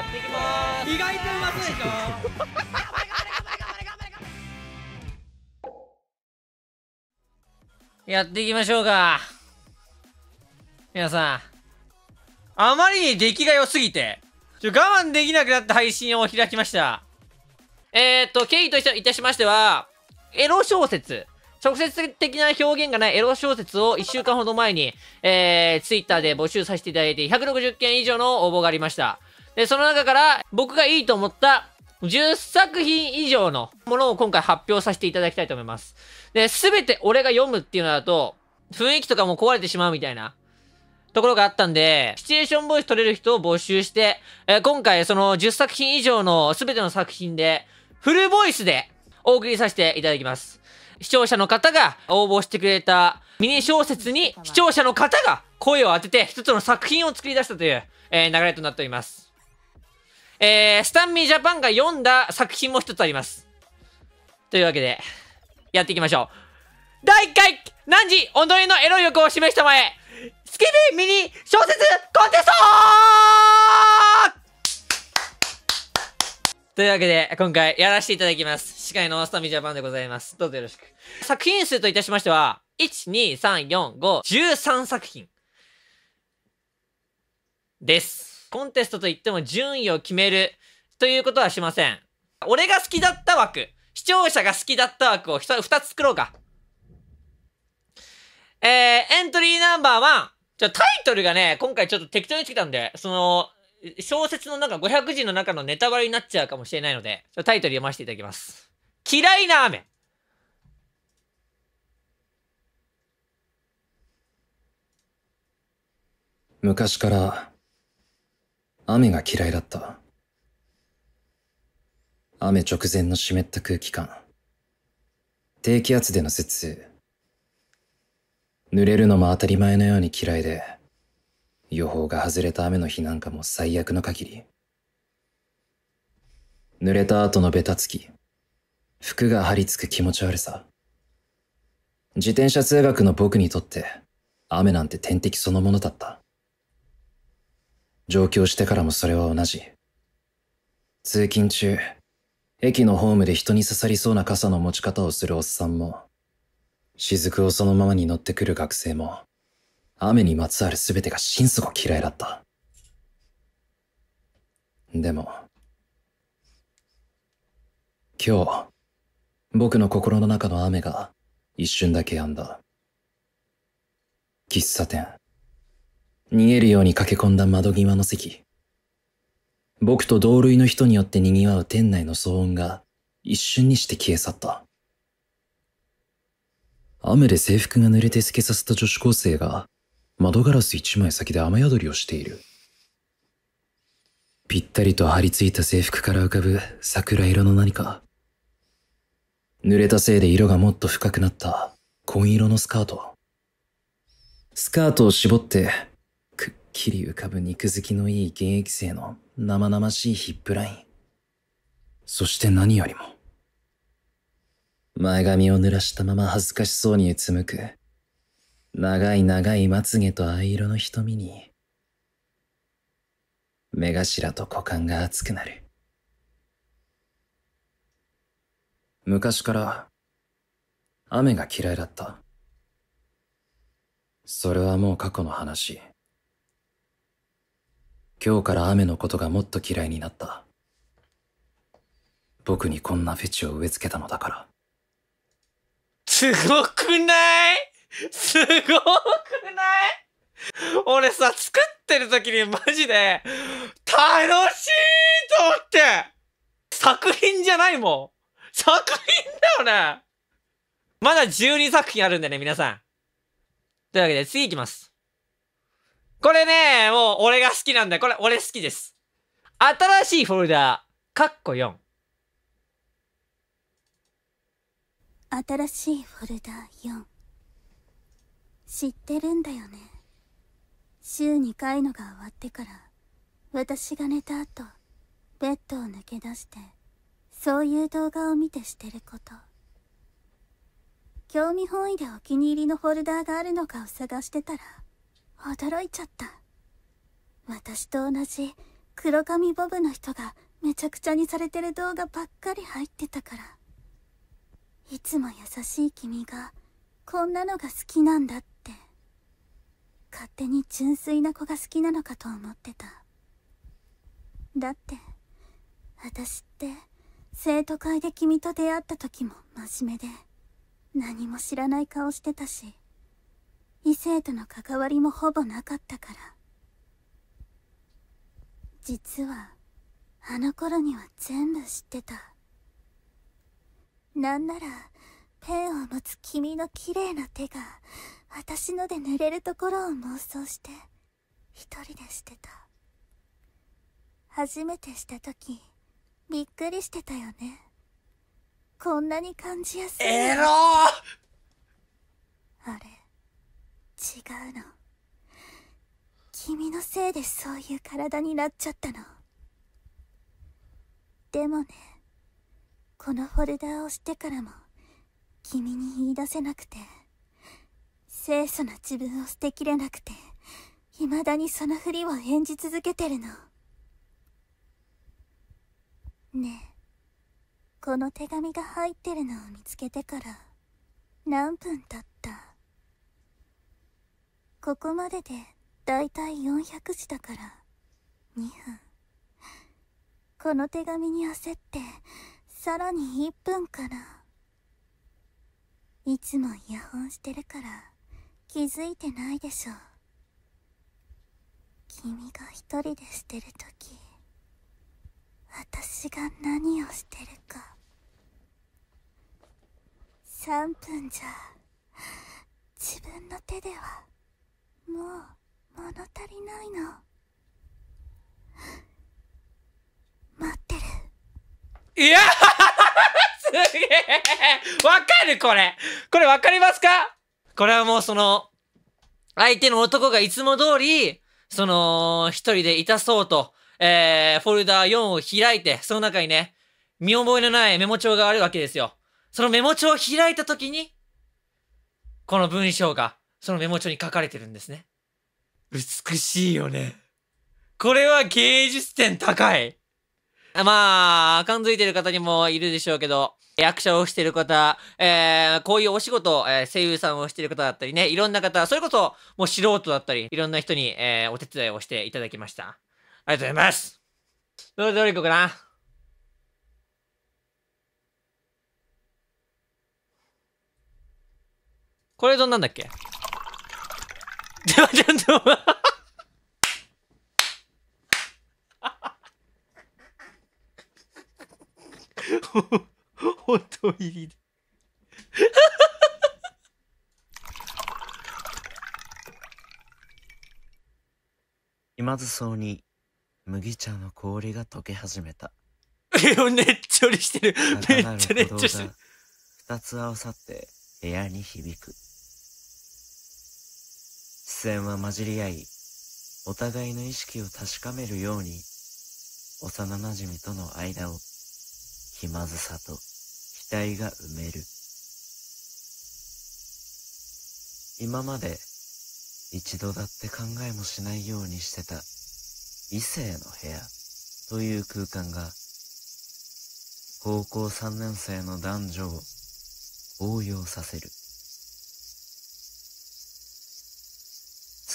やっていきます意外とうまそうでしょ やっていきましょうか。皆さん。あまりに出来が良すぎて、ちょ我慢できなくなった配信を開きました。えー、っと、経緯といたしましては、エロ小説。直接的な表現がないエロ小説を1週間ほど前に、えー、ツイッターで募集させていただいて、160件以上の応募がありました。で、その中から僕がいいと思った10作品以上のものを今回発表させていただきたいと思います。で、すべて俺が読むっていうのだと、雰囲気とかも壊れてしまうみたいなところがあったんで、シチュエーションボイス取れる人を募集して、えー、今回その10作品以上のすべての作品で、フルボイスでお送りさせていただきます。視聴者の方が応募してくれたミニ小説に視聴者の方が声を当てて一つの作品を作り出したという、えー、流れとなっております。えー、スタンミージャパンが読んだ作品も一つあります。というわけで、やっていきましょう。第1回、何時、己のエロ欲を示したまえ、スキビミニ小説コンテストというわけで、今回やらせていただきます。司会のスタミジャパンでございます。どうぞよろしく。作品数といたしましては、1、2、3、4、5、13作品。です。コンテストといっても順位を決めるということはしません。俺が好きだった枠、視聴者が好きだった枠を2つ作ろうか。えー、エントリーナンバー1。じゃ、タイトルがね、今回ちょっと適当につけたんで、その、小説の中、500字の中のネタバレになっちゃうかもしれないので、タイトル読ませていただきます。嫌いな雨。昔から雨が嫌いだった。雨直前の湿った空気感。低気圧での頭痛。濡れるのも当たり前のように嫌いで、予報が外れた雨の日なんかも最悪の限り。濡れた後のベタつき。服が張り付く気持ち悪さ。自転車通学の僕にとって、雨なんて天敵そのものだった。上京してからもそれは同じ。通勤中、駅のホームで人に刺さりそうな傘の持ち方をするおっさんも、雫をそのままに乗ってくる学生も、雨にまつわる全てが心底嫌いだった。でも、今日、僕の心の中の雨が一瞬だけ止んだ。喫茶店。逃げるように駆け込んだ窓際の席。僕と同類の人によって賑わう店内の騒音が一瞬にして消え去った。雨で制服が濡れて透けさせた女子高生が窓ガラス一枚先で雨宿りをしている。ぴったりと張り付いた制服から浮かぶ桜色の何か。濡れたせいで色がもっと深くなった紺色のスカート。スカートを絞ってきり浮かぶ肉付きのいい現役生の生々しいヒップライン。そして何よりも。前髪を濡らしたまま恥ずかしそうにうつむく、長い長いまつげと藍色の瞳に、目頭と股間が熱くなる。昔から雨が嫌いだった。それはもう過去の話。今日から雨のことがもっと嫌いになった。僕にこんなフェチを植え付けたのだから。すごくないすごくない俺さ、作ってる時にマジで、楽しいと思って作品じゃないもん作品だよねまだ12作品あるんでね、皆さん。というわけで次行きます。これね、もう俺が好きなんだ。これ俺好きです。新しいフォルダー、カッコ4。新しいフォルダー4。知ってるんだよね。週2回のが終わってから、私が寝た後、ベッドを抜け出して、そういう動画を見てしてること。興味本位でお気に入りのフォルダーがあるのかを探してたら、驚いちゃった私と同じ黒髪ボブの人がめちゃくちゃにされてる動画ばっかり入ってたからいつも優しい君がこんなのが好きなんだって勝手に純粋な子が好きなのかと思ってただって私って生徒会で君と出会った時も真面目で何も知らない顔してたし異性との関わりもほぼなかったから実はあの頃には全部知ってたなんならペンを持つ君の綺麗な手が私ので濡れるところを妄想して一人でしてた初めてした時びっくりしてたよねこんなに感じやすいエロあれ違うの君のせいでそういう体になっちゃったのでもねこのフォルダーをしてからも君に言い出せなくて清楚な自分を捨てきれなくて未だにそのふりを演じ続けてるのねえこの手紙が入ってるのを見つけてから何分経っここまでで大体400字だから2分この手紙に焦ってさらに1分からいつもイヤホンしてるから気づいてないでしょ君が一人でしてるとき私が何をしてるか3分じゃ自分の手ではもう物足りないの待ってるいや すげえわかるこれこれわかりますかこれはもうその相手の男がいつも通りその一人でいたそうとえー、フォルダー4を開いて、その中にね、見覚えのないメモ帳があるわけですよ。そのメモ帳を開いた時に、この文章がそのメモ帳に書かれてるんですね。美しいよね。これは芸術点高い。まあ、感づいてる方にもいるでしょうけど、役者をしてる方、えー、こういうお仕事、えー、声優さんをしてる方だったりね、いろんな方、それこそ、もう素人だったり、いろんな人に、えー、お手伝いをしていただきました。ありがとうございます。どれどれ行こうかな。これどんなんだっけちょ、ちょっと、本当にいい。気まずそうに麦茶の氷が溶け始めた。ねっちょりしてる。めっちゃねっちょしてる。二つ合わさって部屋に響く。線は混じり合い、お互いの意識を確かめるように、幼馴染との間を気まずさと期待が埋める。今まで一度だって考えもしないようにしてた異性の部屋という空間が高校3年生の男女を応用させる。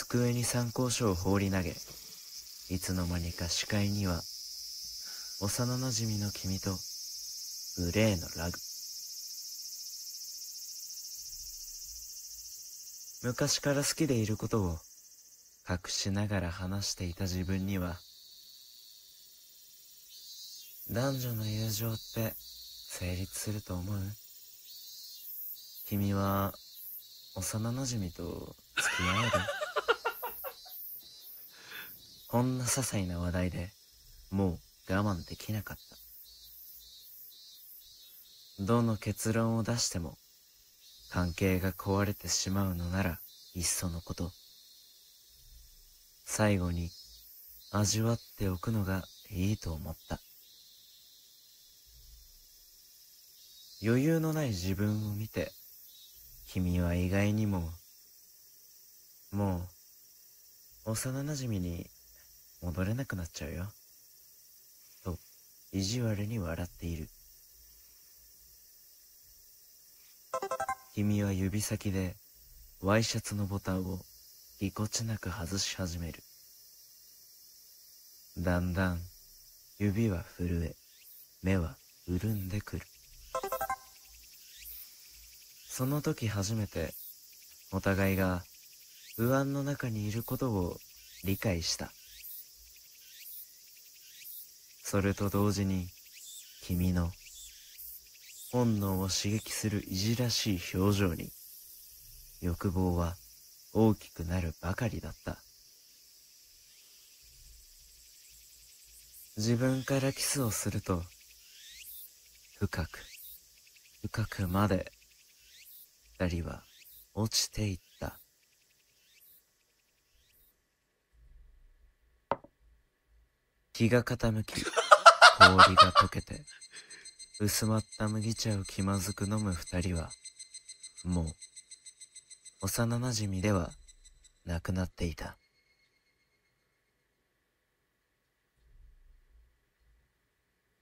机に参考書を放り投げ、いつの間にか視界には、幼なじみの君と、グレーのラグ。昔から好きでいることを、隠しながら話していた自分には、男女の友情って成立すると思う君は幼なじみと付き合えるこんな些細な話題でもう我慢できなかった。どの結論を出しても関係が壊れてしまうのならいっそのこと。最後に味わっておくのがいいと思った。余裕のない自分を見て、君は意外にも、もう、幼馴染に戻れなくなっちゃうよ。と、意地悪に笑っている。君は指先でワイシャツのボタンをぎこちなく外し始める。だんだん指は震え、目は潤んでくる。その時初めてお互いが不安の中にいることを理解した。それと同時に君の本能を刺激するいじらしい表情に欲望は大きくなるばかりだった自分からキスをすると深く深くまで二人は落ちていった日が傾き、氷が溶けて、薄まった麦茶を気まずく飲む二人は、もう、幼馴染ではなくなっていた。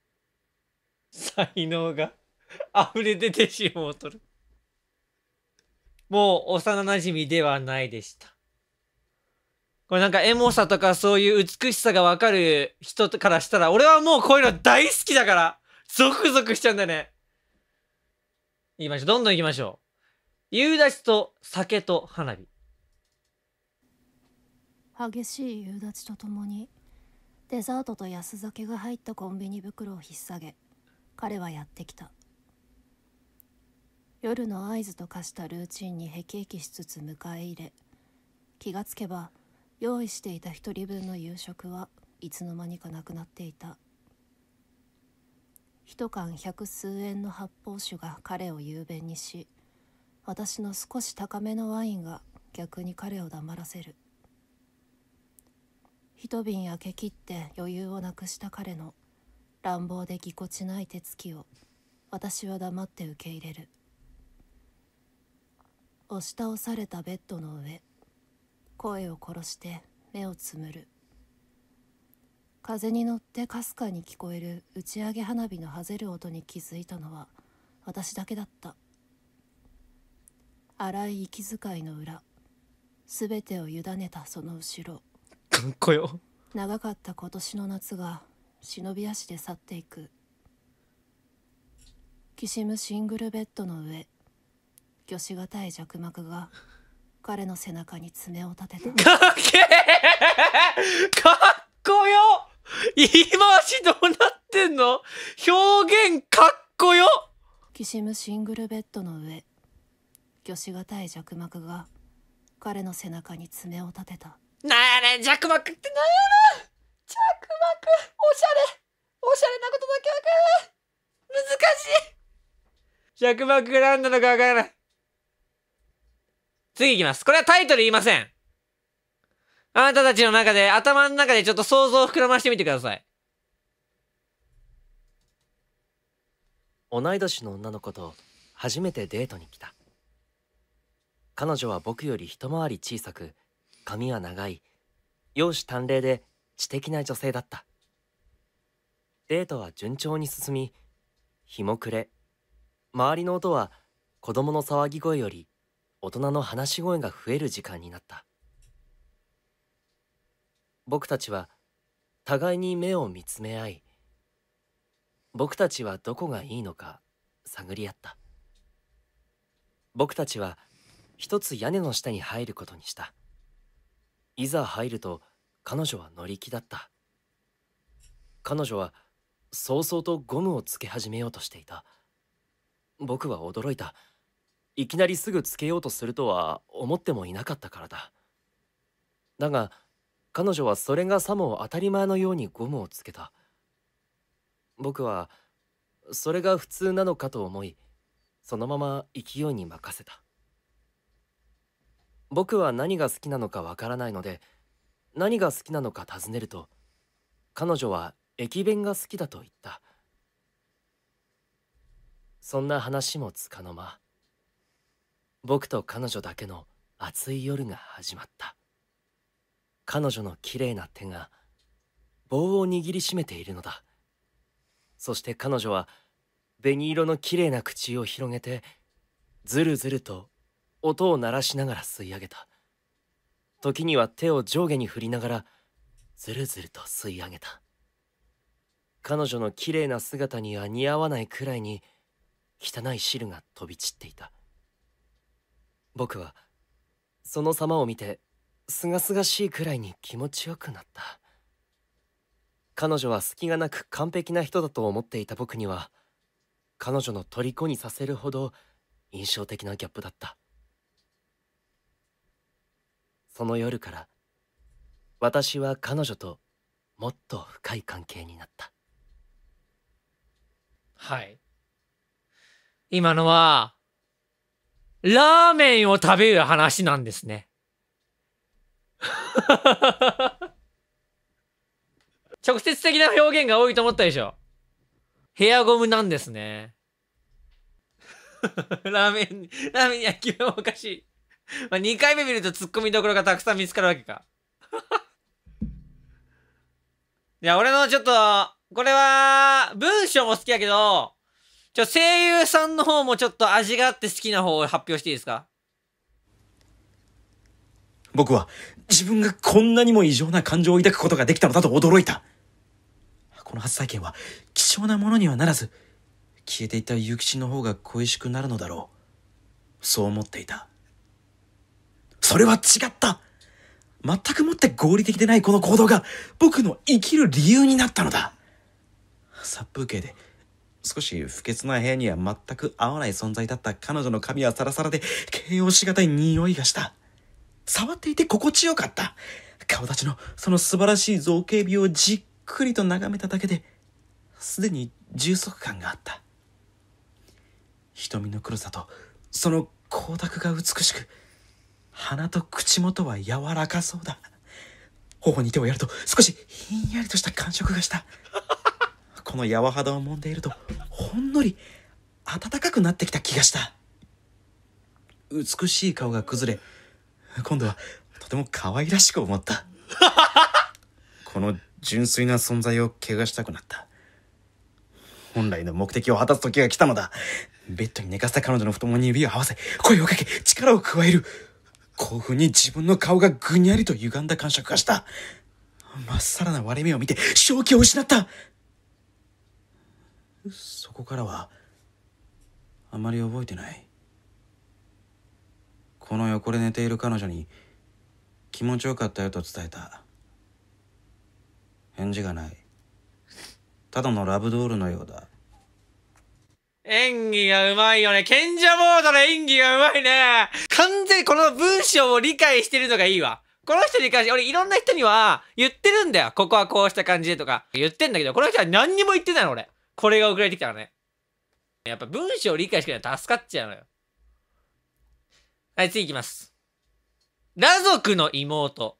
才能が溢れ出てしもうとる。もう幼馴染ではないでした。これなんかエモさとかそういう美しさがわかる人からしたら、俺はもうこういうの大好きだからゾクゾクしちゃうんだよね。行きましょう。どんどん行きましょう。夕立と酒と花火。激しい夕立とともに、デザートと安酒が入ったコンビニ袋を引っ提げ、彼はやってきた。夜の合図と化したルーチンに辟易しつつ迎え入れ、気がつけば、用意していた一人分の夕食はいつの間にかなくなっていた一缶百数円の発泡酒が彼を雄弁にし私の少し高めのワインが逆に彼を黙らせる一瓶開けきって余裕をなくした彼の乱暴でぎこちない手つきを私は黙って受け入れる押し倒されたベッドの上声を殺して目をつむる風に乗ってかすかに聞こえる打ち上げ花火のはぜる音に気づいたのは私だけだった荒い息遣いの裏すべてを委ねたその後ろかっこよ長かった今年の夏が忍び足で去っていくきしむシングルベッドの上魚しがたい弱膜が彼の背中に爪を立てた。かっけえ かっこよ言い回しどうなってんの表現かっこよきしむシングルベッドの上、魚しがたい弱膜が彼の背中に爪を立てた。なやね弱膜ってなんやね着膜おしゃれおしゃれなことだけわかる難しい弱膜が何なのかわからない次いきます。これはタイトル言いません。あなたたちの中で、頭の中でちょっと想像を膨らましてみてください。同い年の女の子と初めてデートに来た。彼女は僕より一回り小さく、髪は長い、容姿端麗で知的な女性だった。デートは順調に進み、日も暮れ、周りの音は子供の騒ぎ声より大人の話し声が増える時間になった僕たちは互いに目を見つめ合い僕たちはどこがいいのか探り合った僕たちは一つ屋根の下に入ることにしたいざ入ると彼女は乗り気だった彼女は早々とゴムをつけ始めようとしていた僕は驚いたいきなりすぐつけようとするとは思ってもいなかったからだだが彼女はそれがさも当たり前のようにゴムをつけた僕はそれが普通なのかと思いそのまま勢いに任せた僕は何が好きなのかわからないので何が好きなのか尋ねると彼女は駅弁が好きだと言ったそんな話もつかの間僕と彼女だけの暑い夜が始まった彼女の綺麗な手が棒を握りしめているのだそして彼女は紅色の綺麗な口を広げてずるずると音を鳴らしながら吸い上げた時には手を上下に振りながらずるずると吸い上げた彼女の綺麗な姿には似合わないくらいに汚い汁が飛び散っていた僕はその様を見てすがすがしいくらいに気持ちよくなった彼女は隙がなく完璧な人だと思っていた僕には彼女の虜にさせるほど印象的なギャップだったその夜から私は彼女ともっと深い関係になったはい今のはラーメンを食べる話なんですね。直接的な表現が多いと思ったでしょ。ヘアゴムなんですね。ラーメン、ラーメンにき目はおかしい。まあ、2回目見ると突っ込みどころがたくさん見つかるわけか。いや、俺のちょっと、これは、文章も好きやけど、ちょ、声優さんの方もちょっと味があって好きな方を発表していいですか僕は自分がこんなにも異常な感情を抱くことができたのだと驚いた。この初体験は貴重なものにはならず、消えていた諭吉の方が恋しくなるのだろう。そう思っていた。それは違った全くもって合理的でないこの行動が僕の生きる理由になったのだ。殺風景で少し不潔な部屋には全く合わない存在だった彼女の髪はサラサラで形容しがたい匂いがした。触っていて心地よかった。顔立ちのその素晴らしい造形美をじっくりと眺めただけで、すでに充足感があった。瞳の黒さとその光沢が美しく、鼻と口元は柔らかそうだ。頬に手をやると少しひんやりとした感触がした。この柔肌を揉んでいるとほんのり暖かくなってきた気がした美しい顔が崩れ今度はとても可愛らしく思った この純粋な存在を怪我したくなった本来の目的を果たす時が来たのだベッドに寝かせた彼女の太ももに指を合わせ声をかけ力を加える興奮に自分の顔がぐにゃりと歪んだ感触がしたまっさらな割れ目を見て正気を失ったそこからはあまり覚えてないこの横で寝ている彼女に気持ちよかったよと伝えた返事がないただのラブドールのようだ演技がうまいよね。賢者モードの演技がうまいね。完全にこの文章を理解してるのがいいわ。この人に関して、俺いろんな人には言ってるんだよ。ここはこうした感じでとか。言ってんだけど、この人は何にも言ってないの俺。これが送られてきたらね。やっぱ文章を理解してないと助かっちゃうのよ。はい、次いきます。裸族の妹。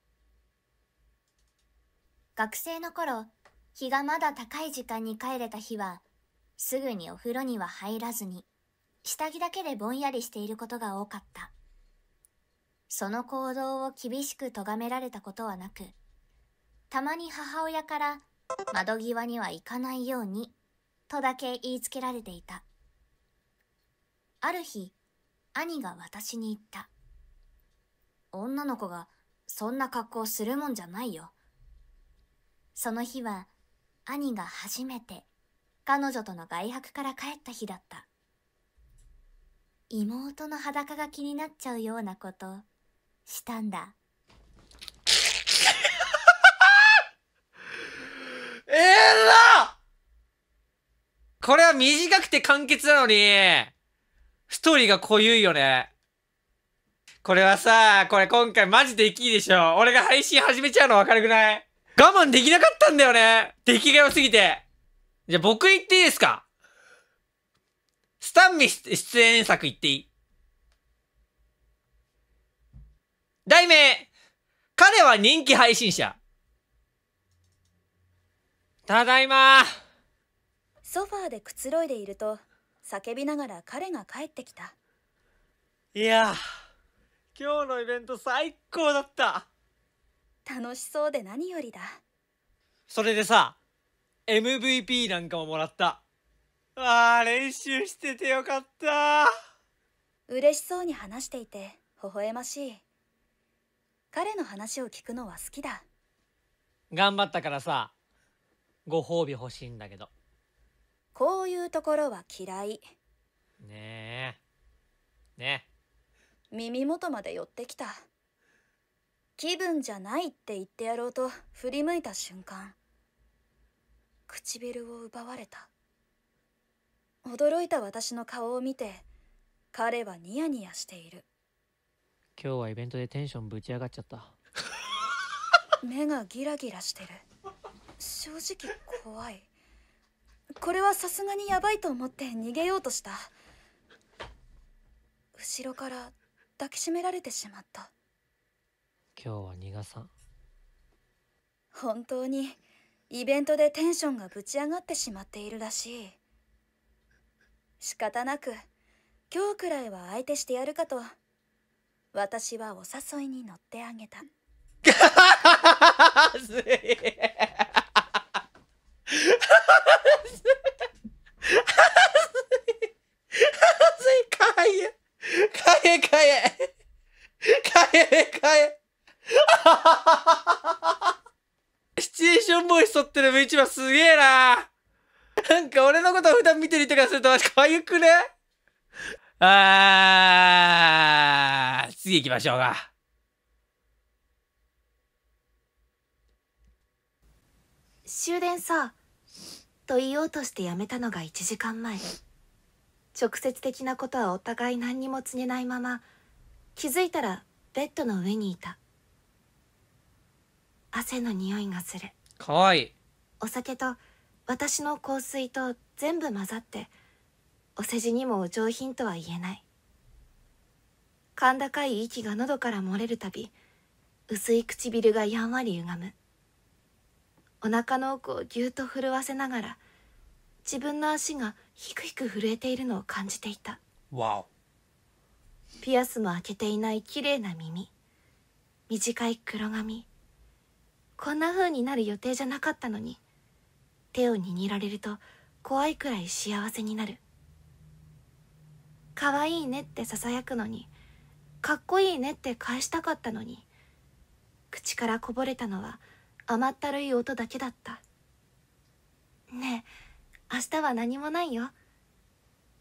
学生の頃、日がまだ高い時間に帰れた日は、すぐにお風呂には入らずに、下着だけでぼんやりしていることが多かった。その行動を厳しく咎められたことはなく、たまに母親から窓際には行かないようにとだけ言いつけられていた。ある日、兄が私に言った。女の子がそんな格好するもんじゃないよ。その日は、兄が初めて彼女との外泊から帰った日だった。妹の裸が気になっちゃうようなことしたんだ。えらこれは短くて簡潔なのに、ストーリーが濃ゆいよね。これはさ、これ今回マジできいでしょ。俺が配信始めちゃうのわかるくない我慢できなかったんだよね。出来が良すぎて。じゃあ僕言っていいですかスタンミ出演作言っていい題名彼は人気配信者。ただいまソファーでくつろいでいると叫びながら彼が帰ってきたいや今日のイベント最高だった楽しそうで何よりだそれでさ MVP なんかももらったあー練習しててよかった嬉しそうに話していて微笑ましい彼の話を聞くのは好きだ頑張ったからさご褒美欲しいんだけど。こういうところは嫌いねえねえ耳元まで寄ってきた気分じゃないって言ってやろうと振り向いた瞬間唇を奪われた驚いた私の顔を見て彼はニヤニヤしている今日はイベントでテンションぶち上がっちゃった 目がギラギラしてる正直怖いこれはさすがにヤバいと思って逃げようとした後ろから抱きしめられてしまった今日は逃がさん本当にイベントでテンションがぶち上がってしまっているらしい仕方なく今日くらいは相手してやるかと私はお誘いに乗ってあげた。ははははは。ははははは。ははははは。ははははは。シチュエーションボイスとってる VTuber すげえななんか俺のこと普段見てる人からするとかゆくねあー、次行きましょうか。終電さと言おうとしてやめたのが1時間前直接的なことはお互い何にも告げないまま気づいたらベッドの上にいた汗の匂いがするかわいいお酒と私の香水と全部混ざってお世辞にもお上品とは言えない甲高い息が喉から漏れるたび薄い唇がやんわり歪むお腹の奥をぎゅっと震わせながら自分の足がひくひく震えているのを感じていたピアスも開けていないきれいな耳短い黒髪こんな風になる予定じゃなかったのに手を握られると怖いくらい幸せになるわいいねってささやくのにかっこいいねって返したかったのに口からこぼれたのは「甘ったるい音だけだったねえ明日は何もないよ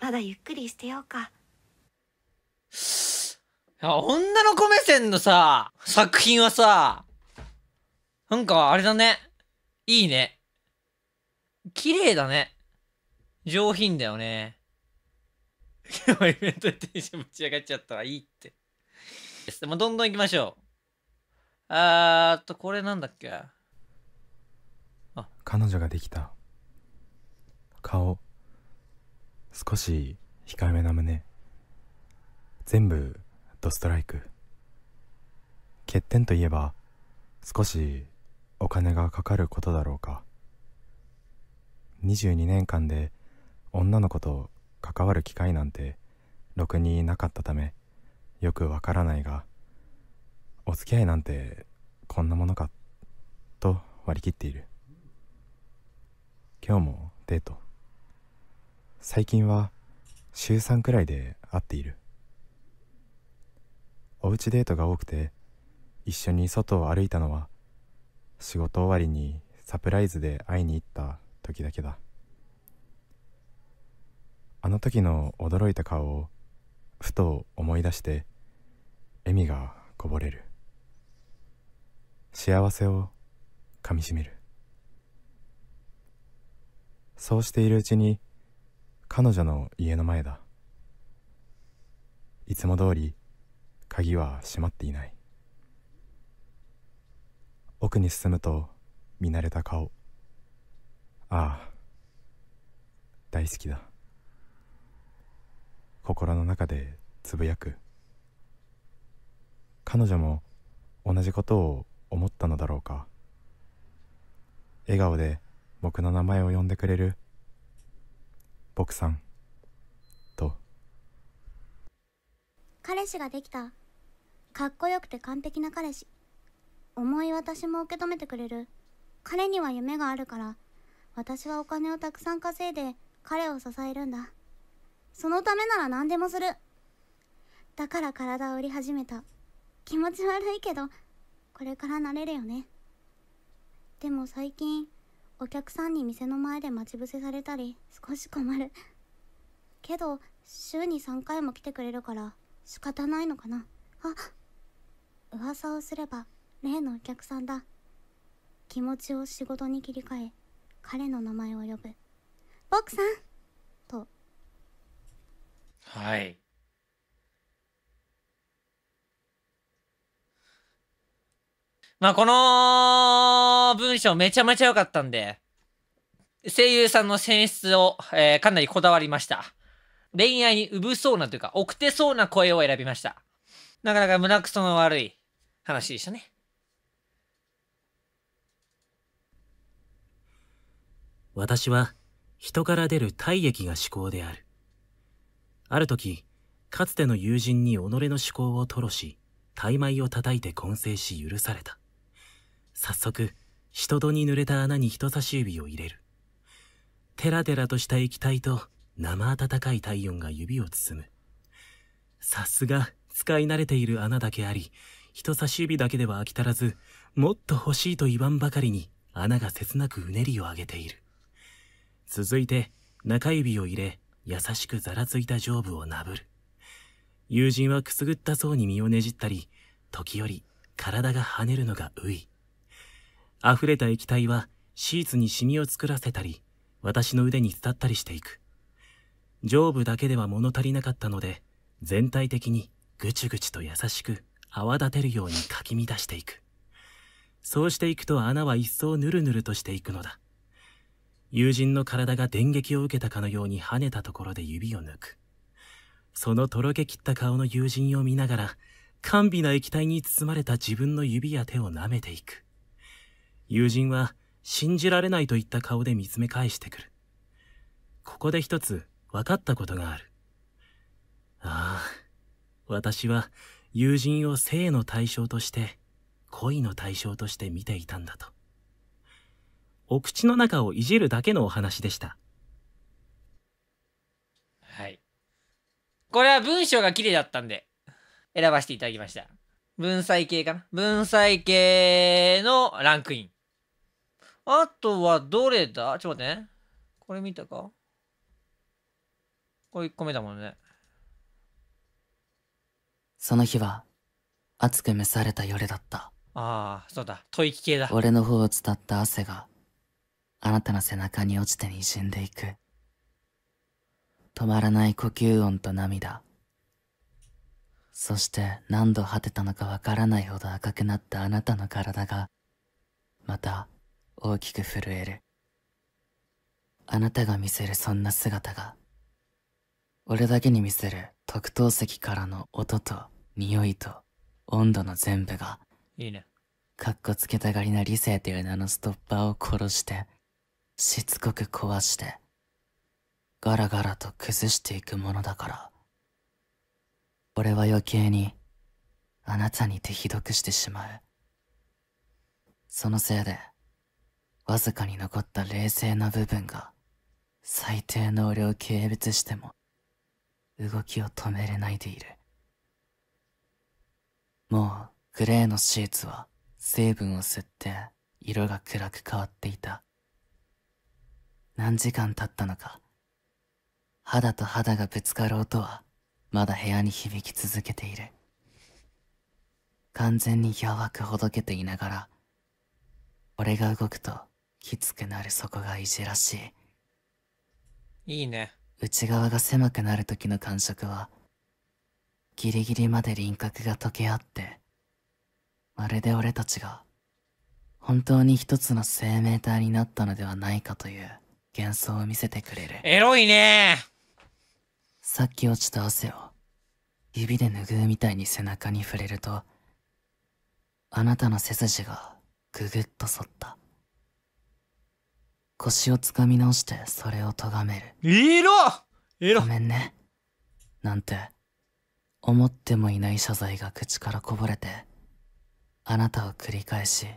まだゆっくりしてようか女の子目線のさ作品はさなんかあれだねいいね綺麗だね上品だよね 今イベントでテンション持ち上がっちゃったらいいってでもどんどん行きましょうあーっと、これなんだっけあ彼女ができた顔少し控えめな胸全部ドストライク欠点といえば少しお金がかかることだろうか22年間で女の子と関わる機会なんてろくになかったためよくわからないがお付き合いなんてこんなものかと割り切っている今日もデート最近は週3くらいで会っているおうちデートが多くて一緒に外を歩いたのは仕事終わりにサプライズで会いに行った時だけだあの時の驚いた顔をふと思い出して笑みがこぼれる幸せをかみしめるそうしているうちに彼女の家の前だいつも通り鍵は閉まっていない奥に進むと見慣れた顔ああ大好きだ心の中でつぶやく彼女も同じことを思ったのだろうか笑顔で僕の名前を呼んでくれる僕さんと彼氏ができたかっこよくて完璧な彼氏重い私も受け止めてくれる彼には夢があるから私はお金をたくさん稼いで彼を支えるんだそのためなら何でもするだから体を売り始めた気持ち悪いけどこれから慣れるよねでも最近お客さんに店の前で待ち伏せされたり少し困るけど週に3回も来てくれるから仕方ないのかなあ噂をすれば例のお客さんだ気持ちを仕事に切り替え彼の名前を呼ぶ「ボクさん!」とはいまあ、この文章めちゃめちゃ良かったんで、声優さんの選出を、えー、かなりこだわりました。恋愛にうぶそうなというか、奥手そうな声を選びました。なかなか胸くその悪い話でしたね。私は人から出る体液が思考である。ある時、かつての友人に己の思考を吐露し、大枚を叩いて混成し許された。早速、人戸に濡れた穴に人差し指を入れる。テラテラとした液体と生暖かい体温が指を包む。さすが、使い慣れている穴だけあり、人差し指だけでは飽き足らず、もっと欲しいと言わんばかりに穴が切なくうねりを上げている。続いて、中指を入れ、優しくざらついた上部をなぶる。友人はくすぐったそうに身をねじったり、時折体が跳ねるのがうい。溢れた液体はシーツにシミを作らせたり、私の腕に伝ったりしていく。上部だけでは物足りなかったので、全体的にぐちぐちと優しく泡立てるようにかき乱していく。そうしていくと穴は一層ヌルヌルとしていくのだ。友人の体が電撃を受けたかのように跳ねたところで指を抜く。そのとろけ切った顔の友人を見ながら、甘美な液体に包まれた自分の指や手を舐めていく。友人は信じられないといった顔で見つめ返してくる。ここで一つ分かったことがある。ああ、私は友人を性の対象として、恋の対象として見ていたんだと。お口の中をいじるだけのお話でした。はい。これは文章が綺麗だったんで、選ばせていただきました。文才系かな文才系のランクイン。あとはどれだちょっと待ってね。これ見たかこれ1個目だもんね。その日は、熱く召された夜だった。ああ、そうだ。吐息系だ。俺の方を伝った汗が、あなたの背中に落ちて滲んでいく。止まらない呼吸音と涙。そして何度果てたのかわからないほど赤くなったあなたの体が、また大きく震えるあなたが見せるそんな姿が俺だけに見せる特等席からの音と匂いと温度の全部がいいねかっこつけたがりな理性という名のストッパーを殺してしつこく壊してガラガラと崩していくものだから俺は余計にあなたに手ひどくしてしまうそのせいでわずかに残った冷静な部分が最低の俺を軽蔑しても動きを止めれないでいるもうグレーのシーツは成分を吸って色が暗く変わっていた何時間経ったのか肌と肌がぶつかる音はまだ部屋に響き続けている完全に弱くほどけていながら俺が動くときつくなる底がいじらしいいいね内側が狭くなる時の感触はギリギリまで輪郭が溶け合ってまるで俺たちが本当に一つの生命体になったのではないかという幻想を見せてくれるエロいねさっき落ちた汗を指で拭うみたいに背中に触れるとあなたの背筋がぐぐっと反った腰をつかみ直してそれをとがめるいろいろごめんねなんて思ってもいない謝罪が口からこぼれてあなたを繰り返し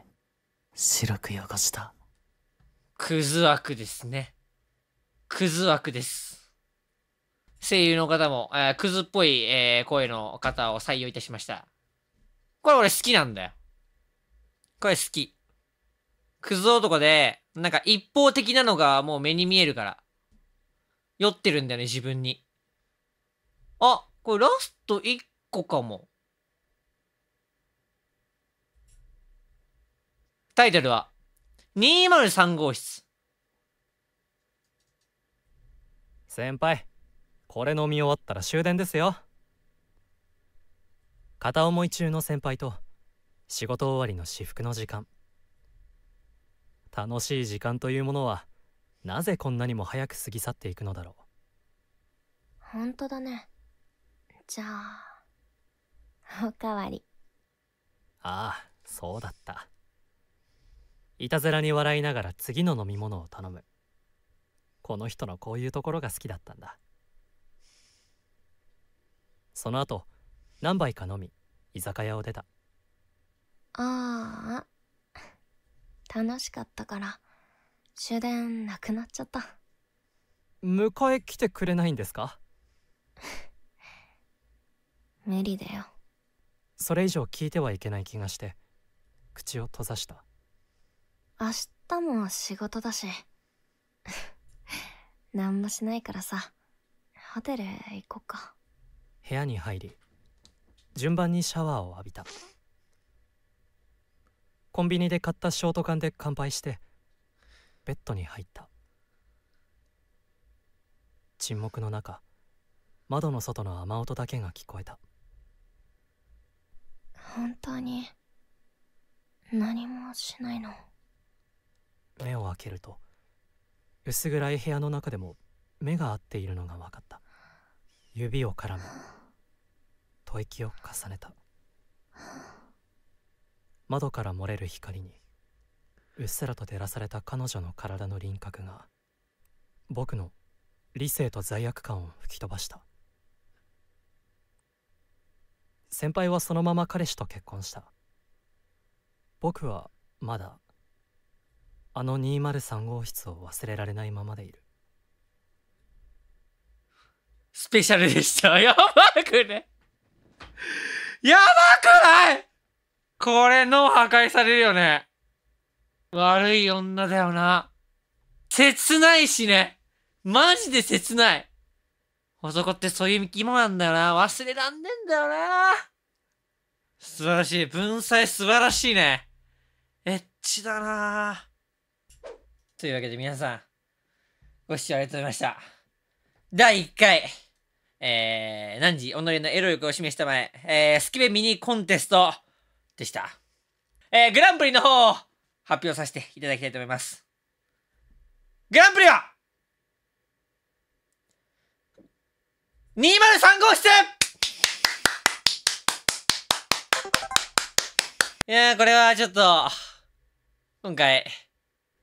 白く汚したクズ枠ですねクズ枠です声優の方も、えー、クズっぽい、えー、声の方を採用いたしましたこれ俺好きなんだよこれ好きクズ男でなんか一方的なのがもう目に見えるから。酔ってるんだよね、自分に。あ、これラスト1個かも。タイトルは、203号室。先輩、これ飲み終わったら終電ですよ。片思い中の先輩と、仕事終わりの至福の時間。楽しい時間というものはなぜこんなにも早く過ぎ去っていくのだろう本当だねじゃあおかわりああそうだったいたずらに笑いながら次の飲み物を頼むこの人のこういうところが好きだったんだその後何杯か飲み居酒屋を出たああ楽しかったから終電なくなっちゃった迎え来てくれないんですか 無理だよそれ以上聞いてはいけない気がして口を閉ざした明日も仕事だし 何もしないからさホテルへ行こっか部屋に入り順番にシャワーを浴びたコンビニで買ったショート缶で乾杯してベッドに入った沈黙の中窓の外の雨音だけが聞こえた本当に何もしないの目を開けると薄暗い部屋の中でも目が合っているのが分かった指を絡む吐息を重ねた窓から漏れる光にうっすらと照らされた彼女の体の輪郭が僕の理性と罪悪感を吹き飛ばした先輩はそのまま彼氏と結婚した僕はまだあの203号室を忘れられないままでいるスペシャルでしたやばくねやばくないこれ脳破壊されるよね。悪い女だよな。切ないしね。マジで切ない。男ってそういう生き物なんだよな。忘れらんねんだよな。素晴らしい。文才素晴らしいね。エッチだなというわけで皆さん、ご視聴ありがとうございました。第1回、えー、何時己のエロ力を示したまえ、えー、スキベミニコンテスト、でした。えー、グランプリの方を発表させていただきたいと思います。グランプリは !203 号室いやー、これはちょっと、今回、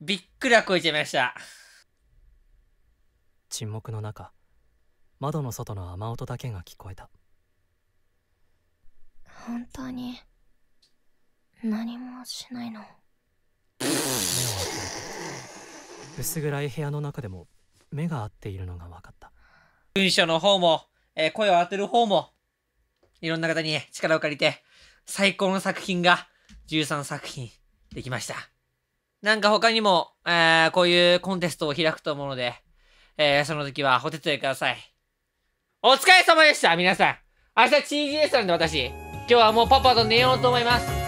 びっくりはこいちゃいました。沈黙の中、窓の外の雨音だけが聞こえた。本当に。何もしないの 薄暗い部屋の中でも目が合っているのが分かった文章の方も、えー、声を当てる方もいろんな方に力を借りて最高の作品が13作品できましたなんか他にも、えー、こういうコンテストを開くと思うので、えー、その時はお手伝いくださいお疲れ様でした皆さん明日 TGS なんで私今日はもうパパと寝ようと思います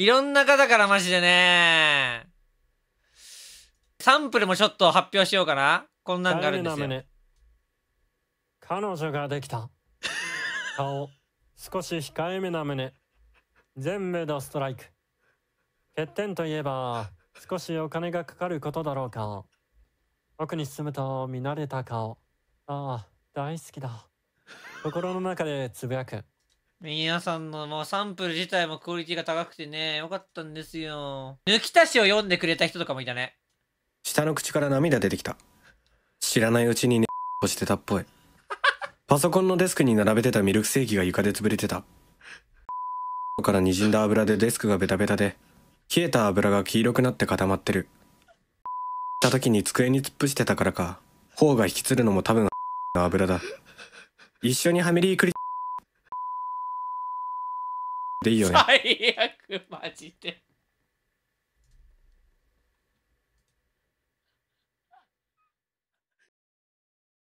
いろんな方からマジでね。サンプルもちょっと発表しようかな。こんなんがあるんですよ。彼女ができた。顔、少し控えめな胸。全部のストライク。欠点といえば、少しお金がかかることだろうか。奥に進むと見慣れた顔。ああ、大好きだ。心の中でつぶやく。皆さんのもうサンプル自体もクオリティが高くてね、よかったんですよ。抜き足しを読んでくれた人とかもいたね。下の口から涙出てきた。知らないうちにね、こしてたっぽい。パソコンのデスクに並べてたミルクセーキが床で潰れてた。から滲んだ油でデスクがベタベタで、冷えた油が黄色くなって固まってる。た時に机に突っ伏してたからか、頬が引きつるのも多分の油だ。一緒にハミリークリでいいよね最悪マジで